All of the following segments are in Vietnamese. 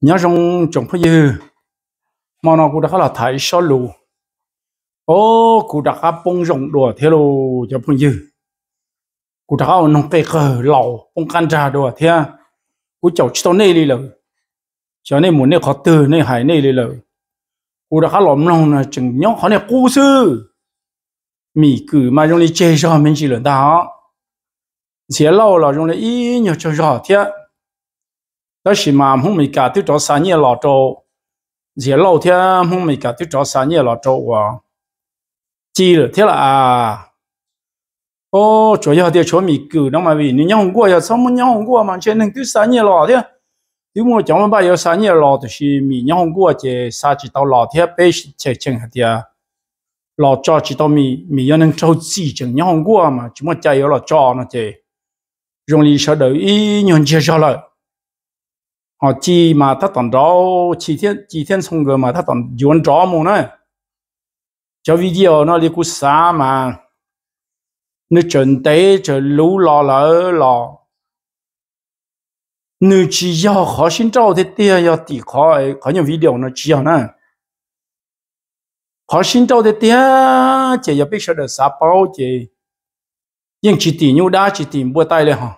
nhớ trong trong phải như mà nó cũng đã là thấy số lù ô cũng đã có bông rộng đùa thế lù cho bông dư cũng đã có nông cây cờ lẩu bông can trà đùa thế cũng chậu chỗ này đi rồi cho nên muốn này khó từ này hải này đi rồi cũng đã có lòng lòng là chừng nhớ họ này cố sư mì cử mà trong này chơi cho mình chỉ lần đó xé lâu là trong này ít nhiều cho rõ thế đó chỉ mà không mình cả tiêu cho sáng nhẹ trâu dễ lâu thế không mình cả tiêu cho sáng nhẹ trâu à chỉ là thế à ô chủ yếu tiêu chỗ mình cử đó mà vì nếu nhau qua giờ xong muốn nhau mà trên đường tiêu sáng nhẹ lọ thế tiêu mua chẳng bao giờ sáng nhẹ lọ thì mình nhau qua chỉ sáng chỉ tao lọ thế bây chỉ chừng hạt à lọ cho chỉ tao mình mình yêu nên trâu chỉ chừng nhau qua mà chỉ muốn chạy ở lọ cho nó chỉ dùng lý sở đổi ý nhận chưa cho họ chỉ mà ta tận đó chỉ thiên chỉ thiên sông gờ mà ta tận dọn đó mù nữa cho video nó đi cú xa mà nó chuẩn tế cho lũ lò lỡ lò nó chỉ do khó xin trâu thế tia do tỷ khó có nhiều video nó chỉ nè khó xin trâu thì tia chỉ do biết sợ được sao bao chỉ nhưng chỉ tỷ nhu đa chỉ tìm bua tay lên họ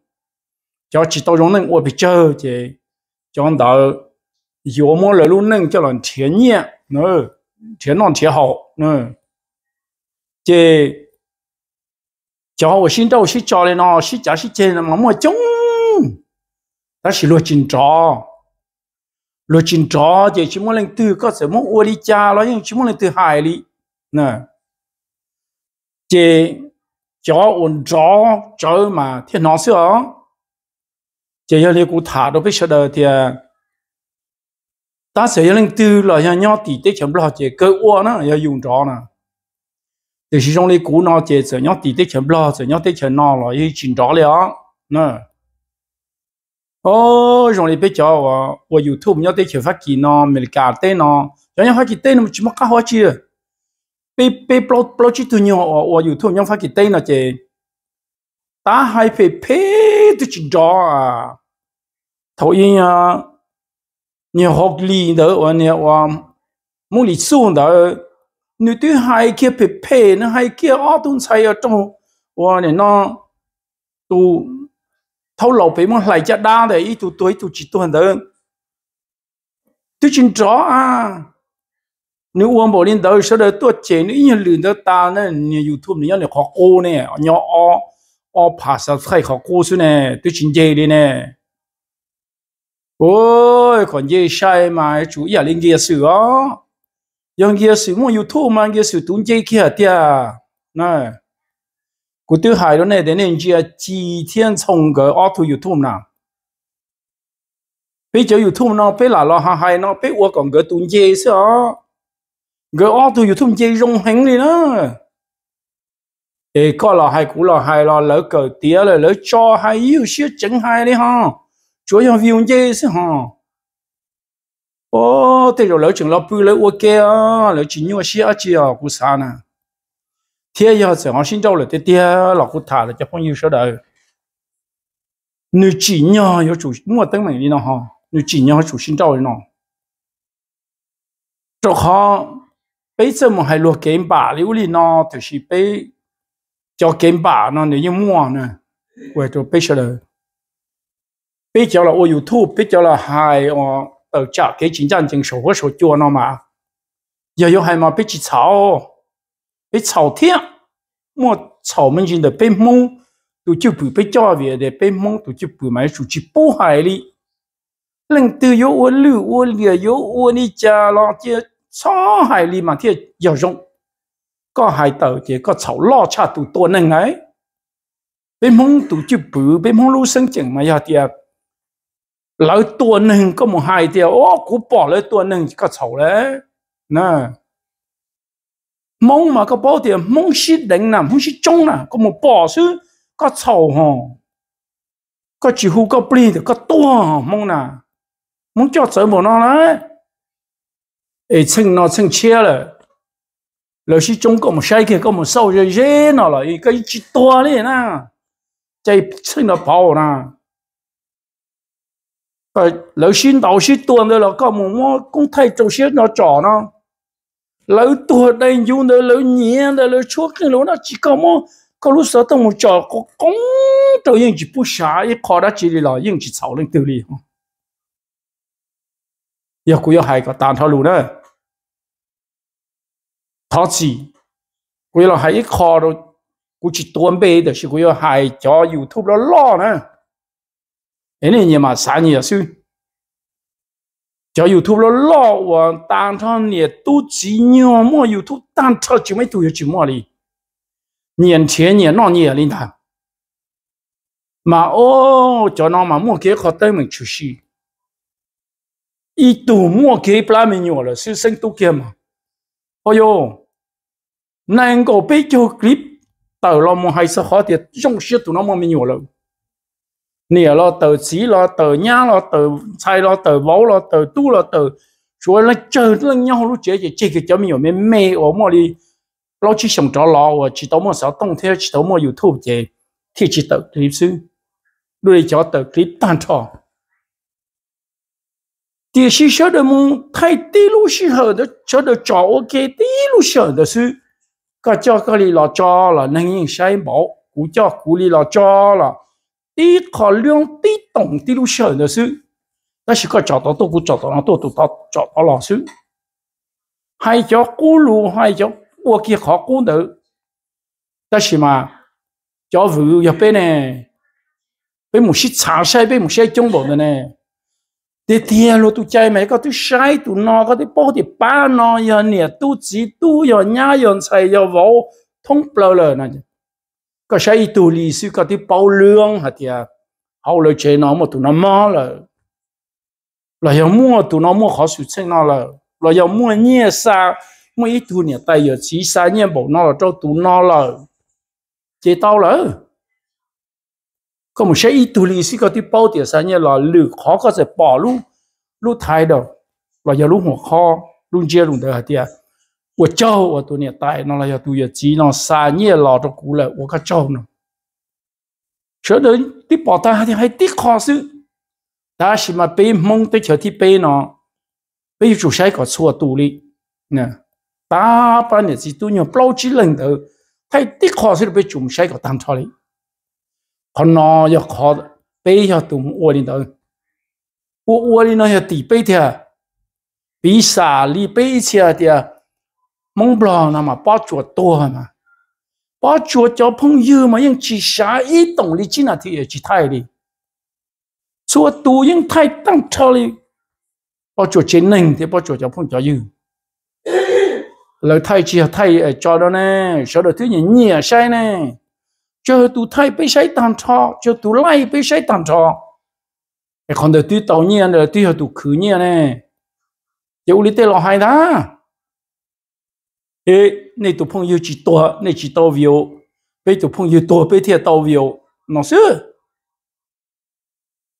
cho chỉ tao giống nên ua bị chơi thì cho anh đó yếu mô lời luôn nên cho lần thiên nhiên nữa thiên non thiên hậu nữa thì cho họ xin đâu xin cho lên nó xin trả xin chơi mà mua chung ta chỉ lo trình trò lo trình trò thì chỉ muốn lên từ có sẽ muốn ua đi cha nó nhưng chỉ muốn lên từ hài lì, nè thì cho ổn trò chơi mà thiên nó xưa chỉ giờ liệu cụ thả đâu biết sợ đời thì à, ta sẽ lên từ là nhà nhau tỷ tế chấm lo chỉ cơ ô nó giờ dùng trò nè từ sử dụng lấy cụ nó chỉ sợ nhau tỷ tế chấm lo sợ nhau tế chấm nó là ý chỉnh trò liền nè ô dùng lấy biết cho à và youtube nhau tế chấm phát kỳ nó mình cả tế nó cho nhau phát kỳ tế nó chỉ mắc cá hoa chi bị à. bị blog blog chỉ tụi nhau và youtube nhau phát kỳ tế nó chỉ ta hay phải phê tụi chỉnh trò à 头因啊，你学历的话你话，木里送的，你对还去匹配，那还去阿东菜要种，我你那都头老辈们来家大的，一都对都几多的，都真着啊。nếu uống bỏ lên đời sau đời tôi chế nữa như lừa đó ta nè như youtube nữa như khó cô nè nhỏ o o pass sai khó cô xí nè tôi chính chế đi ôi còn dễ sai mà chú giả linh kia sử ó yang kia sự mua youtube mà kia sử tốn chơi kia tiệt, nè cụ tiêu hại đó này đến nên kia chỉ thiên trồng cái auto youtube nào bây giờ youtube nó bây là lo hại hay nó bây qua còn cái tốn chơi sự ó cái auto youtube chơi rung hành đi đó ê có lo hại cũng lo hại lo lỡ cờ tiệt rồi lỡ cho hay yêu siết chỉnh hay đi ha chúa yang vi un je ha ô thế rồi lỡ chừng lỡ bự lỡ ok à lỡ chừng nhiều xí à chỉ à cú sa nè thế giờ sẽ họ sinh cháu là thế thế là cú thả là cho phong yêu sao đời nữ chỉ nhỏ yếu chủ mua tấm mình đi nó ha nữ chỉ nhỏ chủ sinh cháu đi nó cho họ bây giờ mà hay lo kiếm bà liu li nó thì chỉ bây cho kiếm bà nó nếu như mua nè vậy rồi bây giờ bây giờ là ô YouTube bây giờ là hai ờ ở chợ cái chính trang chính số số chua nó mà giờ yêu hai mà bị chỉ chào bị chào thiên mà chào mình chỉ được bị mông tụi chịu bự bị giờ về để bị mông tụi chịu bự mà tụi chịu bù hại đi lần từ yêu ô lưu ô lìa yêu ô đi cha lo chia cho hại đi mà thiệt giờ rộng có hai tờ chỉ có chào lo cha tụi tôi nên bị mông tụi chịu bự bị mông lưu sinh chẳng mà giờ tiệt แล้วตัวหนึ่งก็มองหายเดียวโอ้กูบอกเลยตัวหนึ่งก็เฉาเลยนะมองมาก็บอกเดียวมองชิดแดงนะมองชิดจงนะก็มองบอกซื้อก็เฉาฮะก็จิหูก็ปลีเดียวก็ตัวมองนะมองจอดเสริมหมดนะเอ้ชิงนอชิงเชี่ยเลยแล้วชิจงก็มองใช้เกี่ยก็มองเศร้าเย็นๆน่ะเลยก็จิตัวเลยนะใจชิงนอเผานะ Ờ, rồi lỡ xin đầu xin tuần rồi là có một mô cũng thay trâu xếp nó trò nó lỡ tuần đây dù nữa lỡ nhẹ đây lỡ chua cái lỗ nó chỉ có mô có lúc sợ tông một trò có cũng trâu yên chỉ bút xả ít khó đã chỉ là yên chỉ sầu lên tiêu đi giờ cũng có hai cái tàn thảo luôn đấy thảo chỉ cũng là hai ít khó rồi cũng chỉ tuần bê được chỉ cũng có hai cho youtube nó lo nữa nên nhà mà sáng nhiều sư cho YouTube nó lo và tan cho nè tu chỉ nhiều mà YouTube tan cho chỉ mấy tuổi chỉ mà đi nhìn chế năm nó nhìn linh thằng mà ô cho nó mà mua cái khó tới mình chú sĩ ý tù mua cái bà mình nhỏ là sư sinh tu kia mà ôi ô nàng có biết cho clip tao lo mua hay sao khó thì trong sự tụi nó mà mình nhỏ rồi nìa lo tờ xí lo tờ nhá lo tờ sai lo tờ vấu lo tờ tu lo tờ chúa nó chờ nó nhau lúc chế chỉ chỉ cái chấm nhiều mê mê ở mò đi lo chỉ sống trò lo và chỉ tao mò sáu tông theo chỉ tao mò youtube chế thì chỉ tờ clip sư đuôi cho tờ clip tan trò thì sĩ sợ được mong thay tí lúc sĩ hở đó cho được trò ok tí lúc sợ đó sư cả cho cái lì lo cho là năng yên sai bảo cú cho cú lì lo cho là 第一考量第一懂第路选的是，那是个找到都不找到，然后都到找到老师，还叫咕噜，还叫我给考咕的，但是嘛，叫服要被呢，被某些查晒，被某些中国的呢，这天路都在每个都晒都那个的包的把那样呢，都只都要伢样才要我通不了了那就。ก็ใช้ตัวลีสิก็ที่เป่าเรื่องฮะเดียเอาเลยเจน้องมาตัวน้ำมาละเราอย่ามั่วตัวน้องมั่วขอสุดเช่นนั่นละเราอย่ามั่วเนี่ยซามั่วอีตัวเนี่ยแต่อย่าชี้ซาเนี่ยบอกนั่นละเจ้าตัวนั่นละเจเต้าละก็ไม่ใช่อีตัวลีสิก็ที่เป่าเดียซาเนี่ยเราหรือขอก็จะป่อลูกลูกไทยเด้อเราอย่าลูกหัวข้อลุงเจียลุงเด้อฮะเดีย我教我多年大那了要多要几那三年老着苦了，我可教呢。晓得你报单还还的考试，但是嘛被蒙被瞧的被呢，被主席搞错多哩，呢，大半年子都要包起领头，还的考试被主席搞单错哩，可能要考被要读我领头，我我领头要地被的，比啥里被起来的。mong bò nào mà bao chuột to mà bao chuột cho phong yêu mà nhưng chỉ xá ý tổng lý chỉ là thì chỉ thay đi chúa tu nhưng thay tăng cho đi bao chuột chế nình thì bao chuột cho phong cho dư lời thay chỉ thay cho đó nè sau đó thứ gì nhẹ sai nè cho tu thay bây sai tăng cho cho tu lại bây sai tăng cho còn đời tu tàu nhiên đời tu tu khứ nhẹ nè chứ lý tế lo hai đó e nei tu phong yu chi to nei chi to vio pe tu phong yu to pe thia to vio no se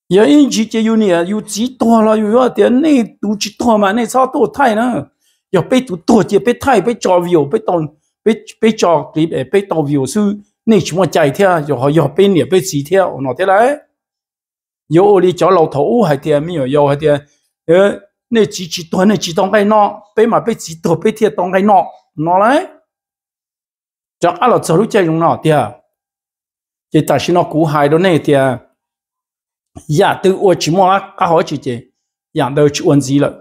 ya in chi che yu ni yu chi to la yu ya te nei tu chi to ma nei sa to thai na ya pe tu to che pe thai pe cho vio pe ton pe pe cho clip e pe to vio su nei chi mo chai thia yo ho yo pe ni pe chi thia no te lai yo li cho lo tho u hai te mi yo yo hai te e nei chi chi to nei chi tong kai no nó lấy chắc ăn là cho lúc chơi dùng nó thì à, chỉ ta xin nó cú hai đó này thì à, giả từ ô chỉ mua cá hỏi chỉ chỉ giả đâu chỉ uốn gì rồi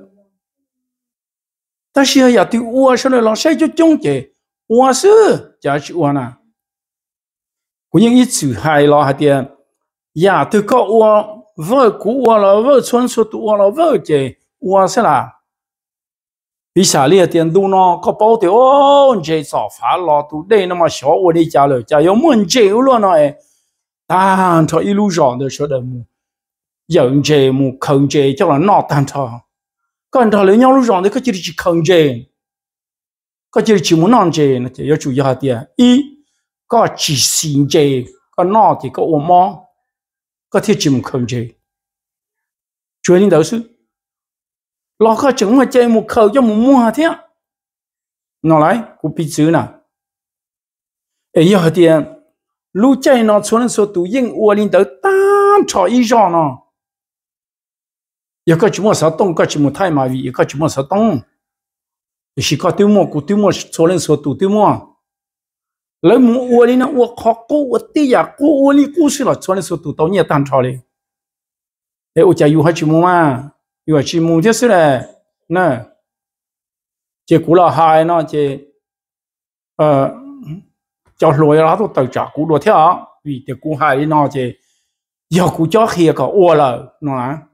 ta xin giả từ ô sao lại làm sai cho chung chỉ uốn sư giả chỉ uốn à cũng những ít chữ hai lo hạt tiền giả từ có uốn vợ cú uốn là vợ xuân số tu uốn là vợ chỉ uốn sẽ là ý xả lia tiền đu nó có bảo thì ô chế sọ phá lò tụ đây nó mà xó ô đi trả lời trả yếu muốn chịu luôn rồi ta cho illusion được số đời mù giận chế mù khẩn chế cho là nọ, tan thọ còn thọ lấy nhau illusion thì có chỉ chỉ khẩn chế có chỉ chỉ muốn nọ chế nó chỉ yếu chủ yếu hạt tiền ý có chỉ xin chế có nọ thì có ôm mò có thiết chỉ mù khẩn chế chuyện đó sự lo khó chứng mà chơi một khẩu cho một mua thế nó lại cũng bị chứ nè ấy giờ thì à, lúc chơi nó xuống số tủ yên uo linh tới tám trò ý rõ nó giờ có chúng mà sao tông có chúng mà thay mà vì có chúng mà sao tông chỉ có tiêu mua cũng tiêu mua số lên số tủ tiêu mua lấy mua uo lên nó uo khó cố uo tì à cố uo lên cố xí là số lên số tủ tao nhẹ tan trò đi ấy uo chơi u hai chúng mà 有去目的是嘞，那这古老海呢，这呃，叫罗伊拉都到家古罗条，为这古海呢这要古叫黑个饿了，喏，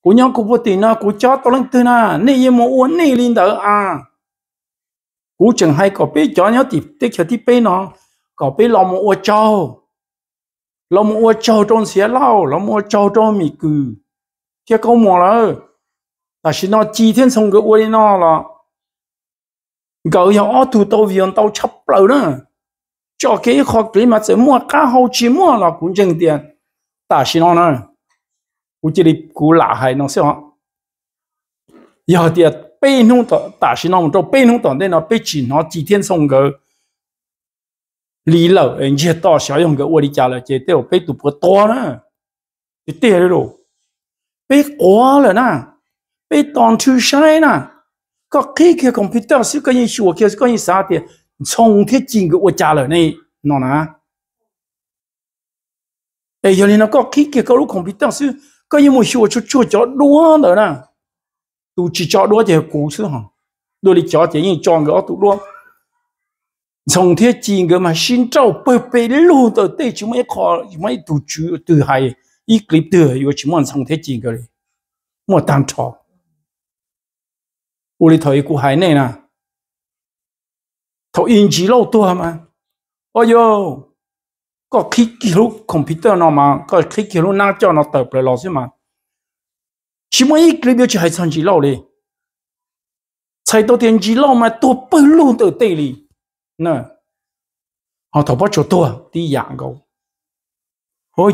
古娘古不听呢，古叫到人听呢，你也莫饿你领导啊，古正还搞被叫鸟的，得叫的被呢，搞被老莫饿着，老莫饿着中些老，老莫着中米古。这够么了？但是那几天从个屋里那了，狗要阿土到 viện 到吃不了呢，叫给学给嘛怎么干好寂寞了？古正点，但是那呢，我这里古哪还能想？要的被弄到，但是那么多被弄到那那被挤那几天从个。lý lở anh chết to xóa dùng cái uống đi chả là chế tiêu bế tụ bố to nữa cái tiền đó bé quá rồi na bé toàn thứ sai na có khi cái computer sẽ cái gì chùa cái có những sao thì trong thiết trình của cha rồi này nó na bây giờ này nó có khi kia có lúc computer sẽ cái gì một chùa chút chùa cho đua nữa na tôi chỉ cho đua thì cú sư hằng đôi đi cho chỉ như chọn cái tụ đua trong thế trình cái mà xin trâu bơi bơi luôn tới đây chúng mới khó chúng mới tụ chủ từ hay 이 그립드 요즘은 상태 징거리 뭐 당초 우리 더 있고 하이네나 더 인지로 또 하면 어여 có khi kiểu computer nó mà có khi kiểu nang cho nó tập lại lo gì mà chỉ mới ít cái biểu chỉ hay chỉ lo đi sai đầu tiên chỉ lo mà tôi bơi luôn từ tây đi nè họ thọ bắt chỗ tôi đi dạng gấu ôi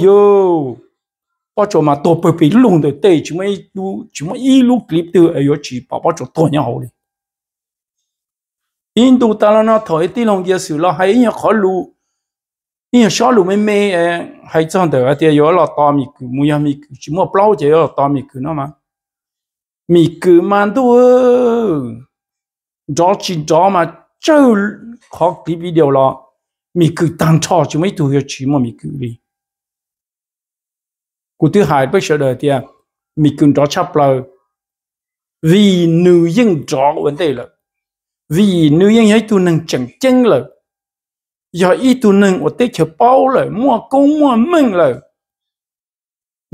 bao cho mà tổ bê bê lùng được tê chúng mới lu chúng mới ít lu clip từ ấy ở chỉ bảo bao giờ to nhau đi in tu ta là nó thời tí lòng kia sự lo hay nhà khó lu in xó lu mới mê hay chọn được cái điều là to mì cứ mua mì cứ chỉ mua bao giờ là to mì cứ nó mà mì cứ mà tu đó chỉ đó mà chơi khó clip video là mì cứ tăng cho chúng mới tu hiểu chỉ mà mì cứ đi cụ thứ hai bác sợ đời thì à, mình cần rõ chấp lời vì nữ dân rõ vấn đề là vì nữ dân ấy tôi năng chẳng chân là giờ ý tôi năng ở tế chờ bao là mua công mua mừng là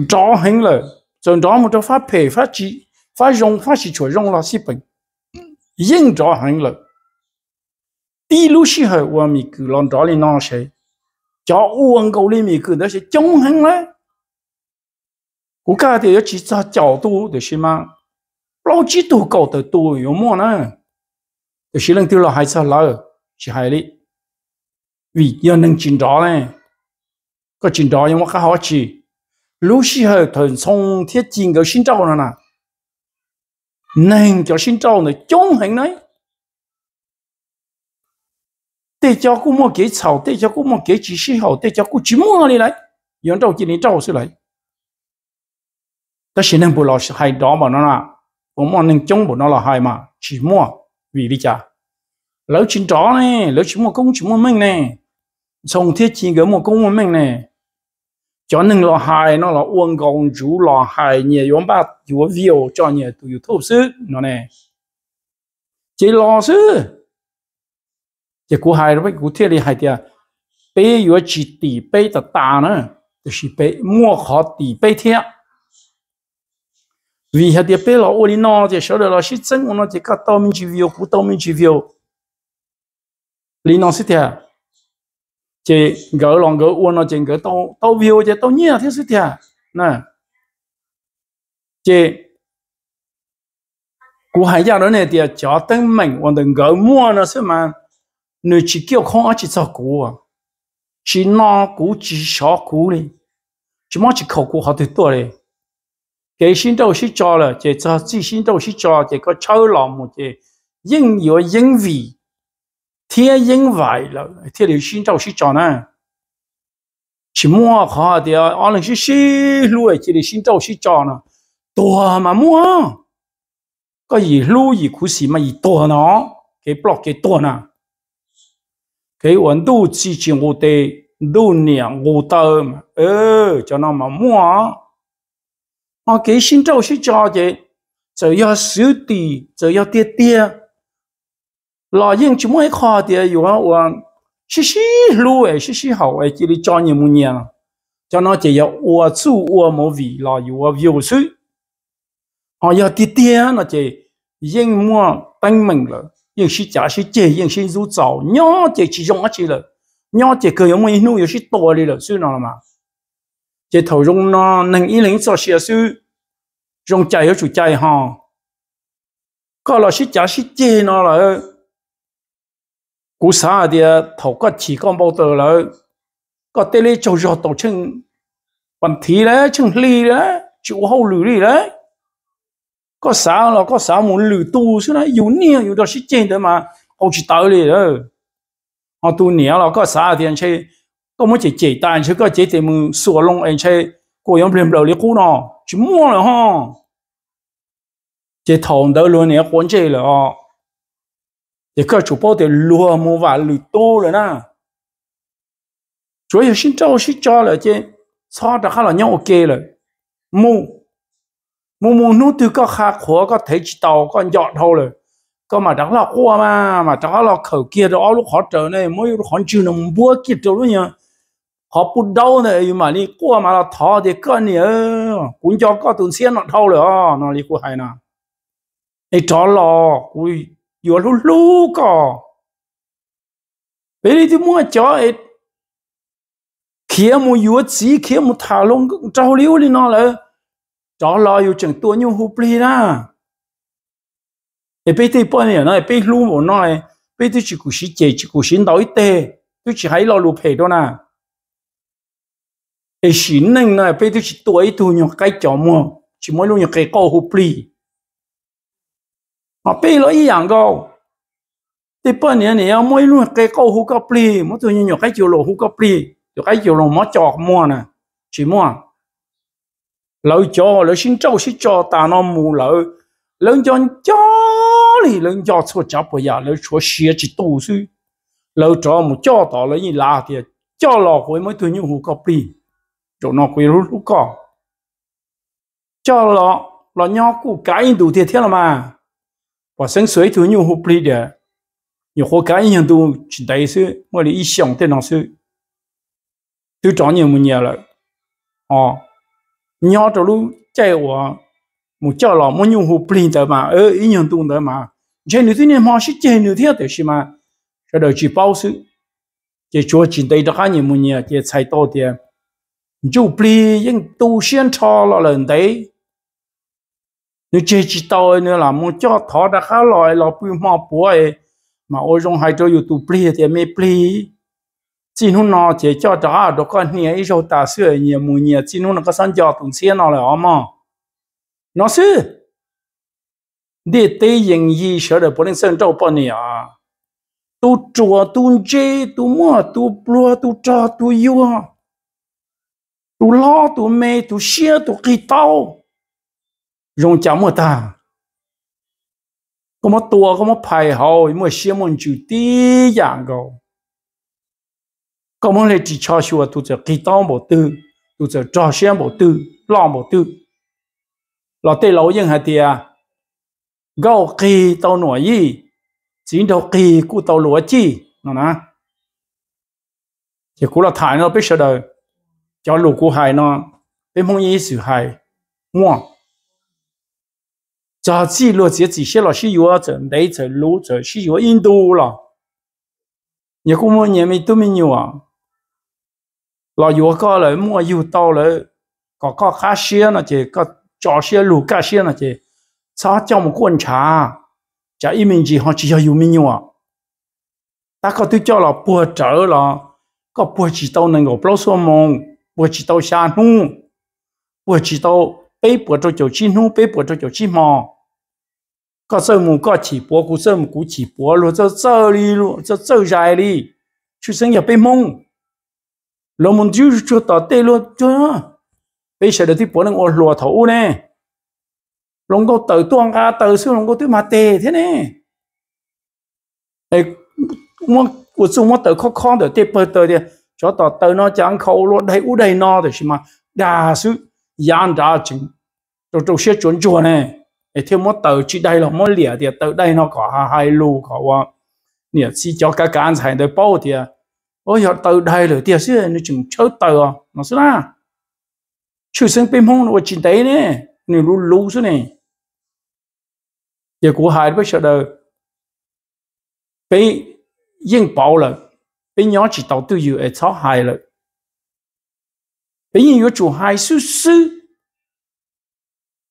rõ hình là rồi đó một phát phê phát chỉ phát rong phát chỉ chuẩn rong là sĩ bệnh dân rõ hình là đi lúc sĩ hồi qua mình cứ làm rõ lên nó sẽ cho uống cầu lên mình cứ đó sẽ chống hình lại 国家的要去找角度，就是嘛，老几度搞得多有么呢？就是能丢了还是老，是海里，为要能进着呢，个进着因为个好吃，有时候从从天进个新招了呢，能叫新招呢，中行呢，对家姑莫给草，对家姑莫给几时好，对家姑只莫你来，杨照今年照出来。ta xin nên bộ lò hay đó mà nó là ông mong nên chống bộ nó là hay mà chỉ mua vì đi chả lỡ chín đó này lỡ chín mua công chín mua mình này xong thiết chỉ gỡ mua công mua mình này cho nên lò hay nó là uống công chủ lò hay nhiều yếm ba yếm viu cho nhiều tụi yếm thâu sư nó này chỉ lo sư chỉ cú hay rồi cú thiết đi hay thì bé yếm chỉ tỷ bé ta ta nữa thì bé mua khó tỷ bé thiệt vì hạt địa bê lò ô lý nọ thì sợ là sĩ chân của nó thì các tao mình chỉ viu, của tao mình chỉ việc lý nọ sĩ thẻ chỉ gỡ lòng gỡ uôn nó chỉ gỡ tao tao việc chỉ tao nhia thế sĩ thẻ nè chỉ của hải gia đó này thì cho tân mình còn đừng gỡ mua nó sẽ mà nếu chỉ kêu không chỉ cho của chỉ nó cũng chỉ sợ của đi chỉ mong chỉ khẩu của họ thì tuổi 给心都是做了，这这自心都是做，这个超老母这因有因为，天因为了，天的心都是做呢。是么好的啊？俺们是西路的，这里心都是做呢，多嘛么？个一路一苦是嘛一多呢？给 block 给多呢？给温度之前我的六年我到，呃，叫那么么？我幾先做出做嘢，就要小弟，就要爹爹。老人就冇靠啲，有啊話，是是路誒，是是好誒，叫你做嘢冇嘢，叫那就要我做我冇為，老有我有水。我要爹爹，那就應我等明了，應是假是借，應是如早，鳥就只用一次了，鳥就佢有冇一路又是多啲了，算啦嘛。chế thầu rong nó nâng ý lính so xia sư rong chạy ở chủ chạy họ có là sĩ trả sĩ chê nó là cú xã thì thầu có chỉ con bao tờ là có tê lê châu giọt tổ chân bản thí đấy chân ly đấy chịu hậu lử đi đấy có xã là có xã muốn lử tu chứ nó yếu nia yếu đó sĩ chê đó mà không chỉ tới đi đó họ tu nia là có xã thì anh chơi có muốn chỉ chỉ tại chứ có chỉ mình sửa lông anh chơi cô yếm liền đầu lý cũ mua rồi ha chỉ thòng đó luôn này quan chơi là ọ thì các chủ bao thì lừa mua và lừa to rồi na chủ yếu xin cho xin cho là chứ sao đã là nhau ok rồi mua mua mua nút từ các khá khó có thể chỉ tàu có nhọn thôi rồi có mà đã là qua mà mà đã là khẩu kia đó lúc họ trở này mới họ chưa nằm búa kia rồi nhá họ bút đâu này mà đi qua mà là thọ thì cơ này cũng cho có tuần xiên nó thâu rồi nó đi qua hay nè ai chó lo, ui vừa lú lú cò bây giờ thì mua cho ấy kia mua vừa chỉ kia mua thả lông trâu liu đi nó là chó lo, vừa chẳng tua như hụp đi na ai bây thì bọn này nói bây lú bọn nó ai bây giờ chỉ cố xin chơi chỉ cố xin đói tê tôi chỉ hay lo lụp hệ thôi nè e xin nang na pe tu chi tu ai tu nyo kai cho mo chi mo lu nyo kai ko hu pli ma pe lo yi yang go te pa ne ne ya mo lu kai ko hu ka pli mo tu nyo kai chiu lo cái ka pli tu kai chiu lo mo cho mo na chi mo lo cho xin trâu xin chó ta nó mu lo lớn chó cho li lớn chó cho cho bây giờ lớn cho xia chỉ tu suy lớn chó một chó tỏ lớn như là thì chó lò hồi mới tu nyo hu ka lì chỗ nó quỷ rút lúc cỏ cho lọ lọ nho cụ cái đủ thiệt thế là mà và sáng sớm thứ nhiều hụp lý để nhiều khó cái hiện tu chỉ đấy sự mà lý ý tưởng thế nào sự tôi chọn nhiều một nhà rồi ờ nho cho lúc chạy của một cho lọ một nhiều hụp lý đấy mà ở ý hiện tu đấy mà trên nửa thứ này mà sẽ trên nửa thiết đấy mà cho đời chỉ bao sự chỉ chúa chỉ đầy đó khá nhiều một nhà chỉ sai to tiền dù bì những tu xuyên cho là lần đấy nếu chỉ tôi nữa là muốn cho thọ đã khá loại là bùi mò mà ôi trong hai trâu tu bì thì mê bì xin hôn nó cho đó à đó con nhẹ ít rồi ta sửa nhẹ mùi nhẹ xin hôn nó có sẵn cho tụng xuyên nó là mà nó sư để tế yên y sở đời bốn sinh trâu bọn nhẹ à. tu chùa tu chê tu mua tu plua tu cho tu yêu tu lo tu mê tu xia tu kỳ tao dùng chả mua ta có một tua có một phải hậu mua xia mua chủ tí dạng gầu có một lệ chỉ cho xua tu cho kỳ tao bộ tư tu cho cho xia bộ tư lo bộ tư lo tê lâu yên hả tia gầu kỳ tao nổi gì chỉ đầu kỳ cụ tao lúa chi nó nè thì cụ là thải nó biết sao đời cho lũ của hai nó bên mong ý sự hai ngoan giờ chỉ lo chỉ chỉ 些了是有啊，整得整路整是有印度了，你估摸你们都没有啊？老有个了，莫有到了，搞搞卡些那些，搞找些路搞些那些，啥叫么观察？叫一民币好只要有没有啊？大家都叫了波折了，搞波知道能够不老说梦。我知道下怒，我知道被波州九七怒，被波州九七嘛。có sơ mù có chỉ bố cú sơ mù cú chỉ bố lô cho sơ đi lô cho sơ dài đi chú sinh nhập bên mông lô mông chú chú tỏ tê lô cho bây giờ được thì bố đang ôn lùa thấu nè lông có tờ tuang ca tờ sư lông có tứ mà tê thế nè này muốn của chúng muốn tờ khó khó để tê bơ tờ đi cho tỏ tớ nó chẳng khâu luôn đây u đây nó thì mà đa sự gian ra chính rồi trâu xe chuẩn chuẩn này thì thêm một tờ chỉ đây là một lẻ thì tờ đây nó có hai lù có qua nè chỉ cho cái anh thành đời bao thì à, ôi giờ tờ đây rồi thì sẽ nó chừng chớ tờ à, nó sẽ là chữ sinh bên hông nó chỉ đấy nè nó lù lù số này giờ của hai bây giờ đời cái yên bảo là bây nhỏ chỉ tàu tư dự ở cháu hài lợi bây giờ yếu chủ hài sư sư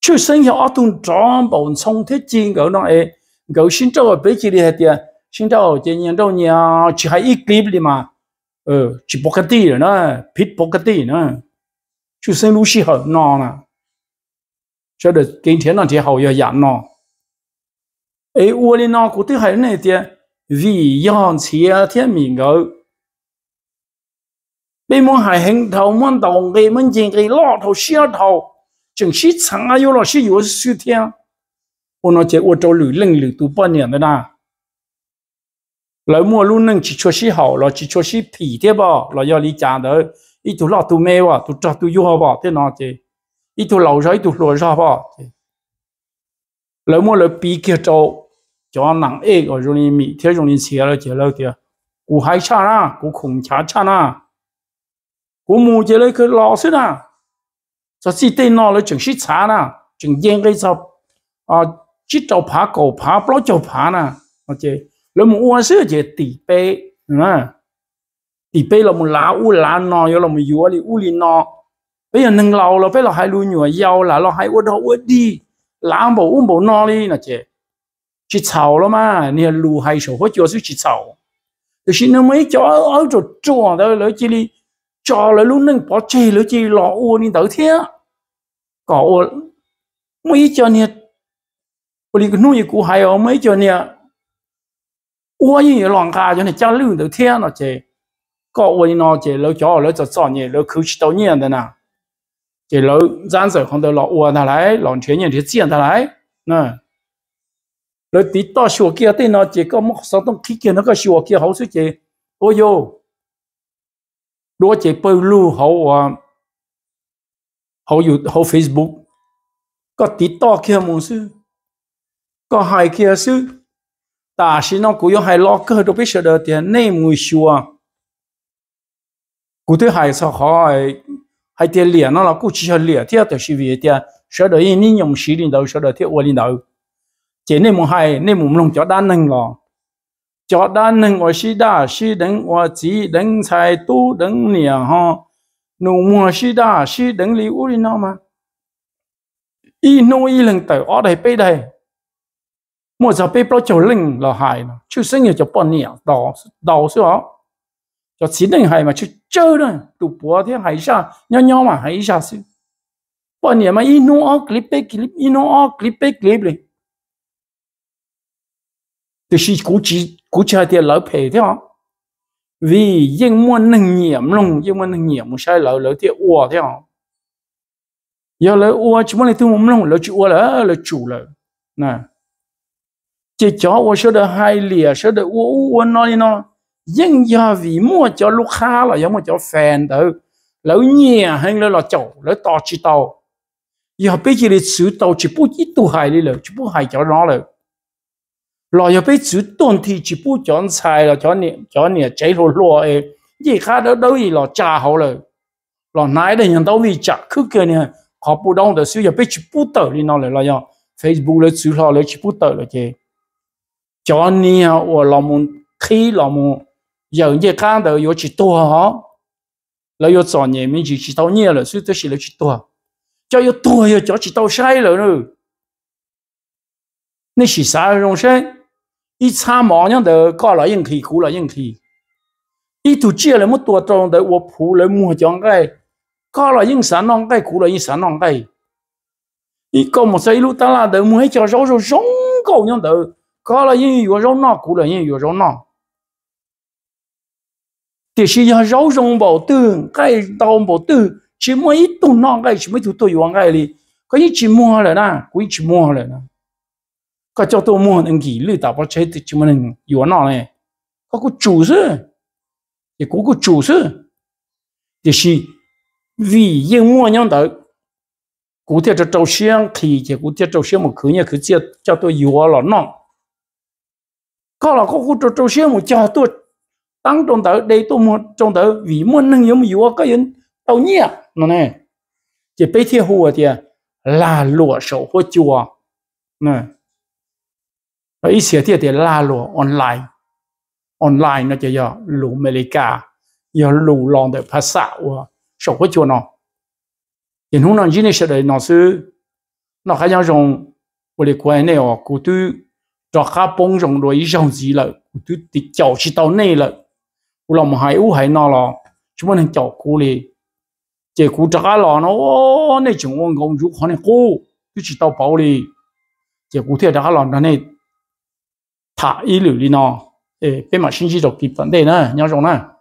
chứ sinh hiệu ở tuần trò bổn sông thế chi gỡ nó ấy gỡ xin trâu ở bây giờ đi hết tiền xin trâu chỉ nhận đâu nhà chỉ hai ít clip đi mà ờ chỉ bóc cái rồi nữa pit bóc cái gì nữa chứ sinh lúc xí hợp nó nè cho được kinh thiên nó thì hậu giờ giảm nó ấy uo lên nó cũng thứ hay này tiền vì yon chỉ là thiên mình ngỡ bên muốn hải hình thầu muốn đồng cái muốn chuyện cái lo thầu xia thầu chẳng xí chẳng ai yêu lo xí yêu sư thiên ô nó chỉ ô trâu lử lưng lử tu bao nhiêu đấy na lời mua luôn nâng chỉ cho xí hậu lo chỉ cho xí phì thế bò lo do lý trả đó ít tu lo tu mê bò tu cho tu yêu bò thế nó chỉ ít tu lâu rồi ít tu lo ra bò lời mua lời bị kia trâu cho nặng ế ở rồi mỹ thế rồi xia là chế lâu tiệt cú hai cha na cú khủng cha cha na cú mù chế lấy cái lọ xí na cho xí tên nó lấy chừng xí cha na chừng giang cái sao à chỉ trâu phá cổ phá bao trâu phá na nó chế lấy một uống xí chế tỷ bê nè tỷ bê là một lá u lá nò, rồi là một yếu đi u li nò, bây giờ nâng lâu là bây giờ hai lui nhựa dâu là lo hai uống đâu uống đi lá ông bảo uống bảo nọ đi nè chế chỉ chào lắm mà nè lù hay sổ Hoặc là chỉ chào thì xin nó mấy cho ở chỗ chùa đó lỡ chỉ đi cho lỡ lúc nâng bỏ chì lỡ chỉ lọ ô nên tới thế có ô mấy cho nè bởi vì cái nuôi của hay ở mấy cho nè ô như lòng ca cho nè cha lưu tới thế nó chè có ô nó chè lỡ cho lỡ cho cho nè lỡ cứ chỉ tao nhẹ thế nào chỉ lỡ gián sở không tới lọ ô ta lại lòng chế nhẹ thì chuyện ta lại nè rồi tí to sủa kia tên nào chỉ có một sáu tông khí kia nó có sủa kia hậu suy chỉ ôi yo đó chỉ bơi lu hậu à, hậu dù hậu Facebook có tí to kia muốn sư có hai kia sư ta xin nó cũng có hai lo cơ đồ biết sợ đời thì nên người sủa cụ thứ hai sao hỏi hai tiền lẻ nó là cụ chỉ cho lẻ thì tôi sẽ về thì sợ đời yên nhung sĩ đến đâu sợ đời thì ua đến đâu chỉ nên một hai nên một lòng cho đa năng lo cho đa năng ở sĩ đa sĩ đánh ở chỉ đánh sai tu đánh nia ho nụ mua sĩ đa sĩ đánh lý u đi nó mà y nô y lần tới ở đây bây đây mua giờ bây bao chỗ linh là hại nó chứ sinh nhiều cho bọn nia đỏ đỏ xưa cho chỉ đánh hay mà chứ chơi đó tụ bùa thế hay sao nhau nhau mà hay sao chứ bọn nia mà y nô clip clip y nô clip clip này thì chỉ cố chỉ cố chơi thì lỡ phê vì dân mua nâng nhiệm luôn dân mua nâng nhiệm một sai lỡ lỡ thì ua thế không giờ lỡ ua chỉ muốn lấy thứ luôn lỡ chỉ ua lỡ lỡ chủ lỡ nè chỉ cho ua sẽ được hai lìa sẽ được ua ua nó đi nó dân giờ vì mua cho lúc khá là giống mua cho phèn tử lỡ nhà hay lỡ là chậu lỡ to chỉ giờ bây giờ lịch sử tàu chỉ bút ít tu hài đi lỡ chỉ bút hài cho nó lỡ lo yo pe chu ton thì chỉ bu chọn sai là chọn nè chọn nè chạy lo lo ấy. gì khác đó đâu gì lo cha hậu rồi lo nãy đây nhận đâu gì chả cứ kia nè họ bu đông được sử dụng pe chỉ bu tờ đi nó lại lo yo Facebook lấy sử lo lấy chỉ bu tờ rồi chứ chọn nè ở lo muốn khi lo muốn giờ gì khác đó yo chỉ to hả là yo chọn nè mình chỉ chỉ tao nhẹ rồi sử dụng chỉ là chỉ to cho yo to yo chỉ tao sai rồi nữa 那是啥容身？一插毛样的搞了硬气，苦了硬气。一度借了么多种的，我铺了木匠盖，搞了硬啥弄盖，苦了硬啥弄盖。一搞么子一路当啦的，木还叫肉肉肉搞样的，搞了硬有肉闹，苦了硬有肉闹。这是要肉肉保盾，盖刀保盾，什么一动闹盖，什么就都有盖哩。可以寂寞了呢，可以寂寞了呢。ก็เจ้าตัวมัวนั่งกี่เลยแต่พอใช้ติดมันอยู่นอกเลยก็กูจู่ซะเด็กกูกูจู่ซะแต่สิวิ่งยังมัวยังแต่กูเที่ยวจะเจ้าเสียงทีเจ้ากูเที่ยวเจ้าเสียงมันคือเนี่ยคือเจ้าเจ้าตัวอยู่หรอนอกก็เราก็กูเจ้าเจ้าเสียงมันเจ้าตัวตั้งตรงแต่เด็กตัวมัวตรงแต่วิ่งมัวนั่งยังอยู่ก็ยังเต่าเนี่ยนั่นเองจะไปเที่ยวหัวเที่ยวลาหลัว手或脚，嗯。và ý thì để la lo online online nó chỉ do lũ America do lũ lòng để phát xạ và sổ của chùa nó thì hôm nay như thế này nó sư nó khá nhau rằng của lịch quan này ở cụ tư cho khá bông rằng đối rằng gì là cụ tư thì cháu chỉ tao này là cụ lòng hải u hải nó là chúng mình cháu cụ li chỉ cụ trả lo nó này chúng ông công dụng khó này cụ cứ chỉ tàu bảo li chỉ cụ thể trả lo nó này 他一路呢，诶，被马新吉就批判，对呢，严重呢。